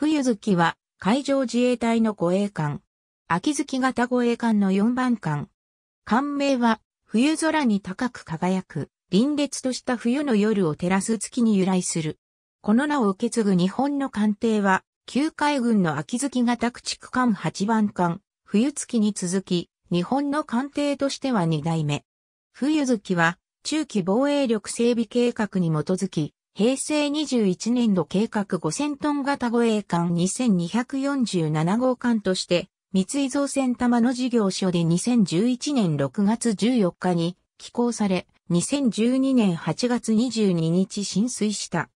冬月は海上自衛隊の護衛艦。秋月型護衛艦の4番艦。艦名は冬空に高く輝く、臨列とした冬の夜を照らす月に由来する。この名を受け継ぐ日本の艦艇は、旧海軍の秋月型駆逐艦8番艦、冬月に続き、日本の艦艇としては2代目。冬月は、中期防衛力整備計画に基づき、平成21年度計画5000トン型護衛艦2247号艦として、三井造船玉の事業所で2011年6月14日に寄港され、2012年8月22日浸水した。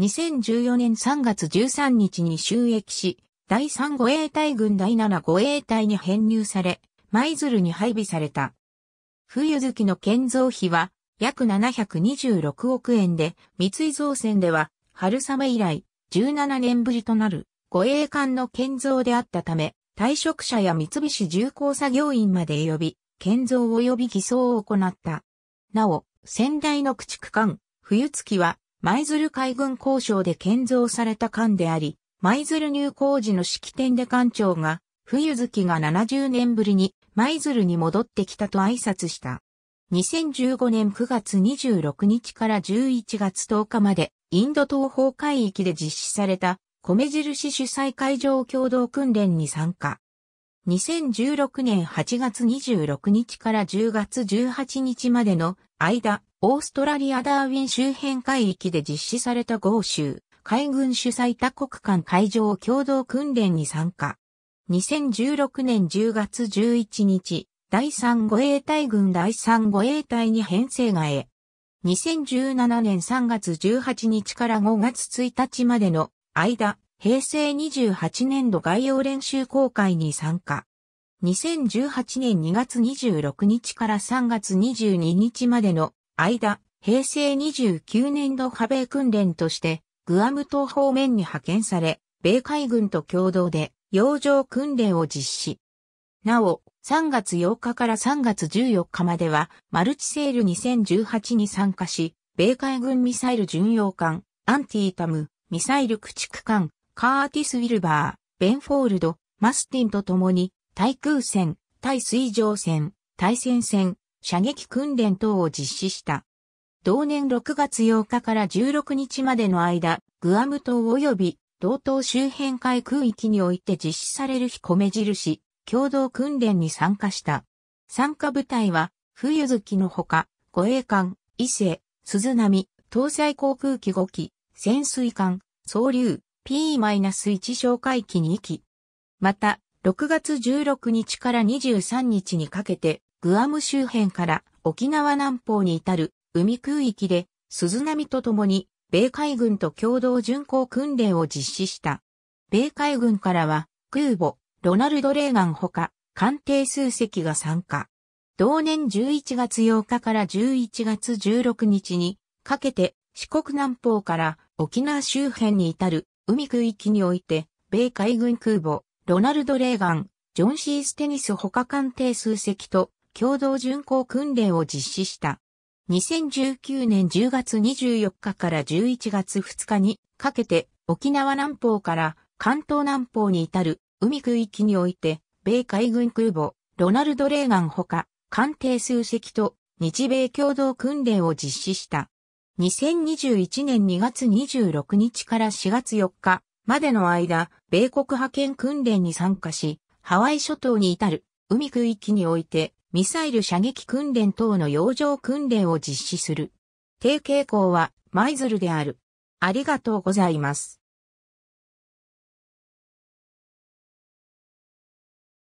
2014年3月13日に収益し、第3護衛隊軍第7護衛隊に編入され、舞鶴に配備された。冬月の建造費は約726億円で、三井造船では、春雨以来、17年ぶりとなる、護衛艦の建造であったため、退職者や三菱重工作業員まで呼び、建造及び偽装を行った。なお、先代の駆逐艦、冬月は、舞鶴海軍交渉で建造された艦であり、舞鶴入港時の式典で艦長が、冬月が70年ぶりに舞鶴に戻ってきたと挨拶した。2015年9月26日から11月10日まで、インド東方海域で実施された、米印主催会場共同訓練に参加。2016年8月26日から10月18日までの間、オーストラリアダーウィン周辺海域で実施された豪州、海軍主催多国間海上共同訓練に参加。2016年10月11日、第3護衛隊軍第3護衛隊に編成がえ。2017年3月18日から5月1日までの間、平成28年度概要練習公開に参加。2018年2月26日から3月22日までの間、平成29年度派米訓練として、グアム島方面に派遣され、米海軍と共同で洋上訓練を実施。なお、3月8日から3月14日までは、マルチセール2018に参加し、米海軍ミサイル巡洋艦、アンティータム、ミサイル駆逐艦、カーティス・ウィルバー、ベンフォールド、マスティンと共に、対空戦、対水上戦、対戦戦、射撃訓練等を実施した。同年6月8日から16日までの間、グアム島及び同島周辺海空域において実施される日米印、共同訓練に参加した。参加部隊は、冬月のほか、護衛艦、伊勢、鈴波、搭載航空機5機、潜水艦、総流、P-1 哨戒機2機。また、6月16日から23日にかけて、グアム周辺から沖縄南方に至る海空域で、鈴波と共に、米海軍と共同巡航訓練を実施した。米海軍からは、空母、ロナルド・レーガンほか、官邸数席が参加。同年11月8日から11月16日にかけて四国南方から沖縄周辺に至る海区域において、米海軍空母、ロナルド・レーガン、ジョン・シー・ステニス他艦艇数隻と共同巡航訓練を実施した。2019年10月24日から11月2日にかけて沖縄南方から関東南方に至る海空域において、米海軍空母、ロナルド・レーガンほか、艦艇数隻と日米共同訓練を実施した。2021年2月26日から4月4日までの間、米国派遣訓練に参加し、ハワイ諸島に至る海空域において、ミサイル射撃訓練等の洋上訓練を実施する。提携校は、舞鶴である。ありがとうございます。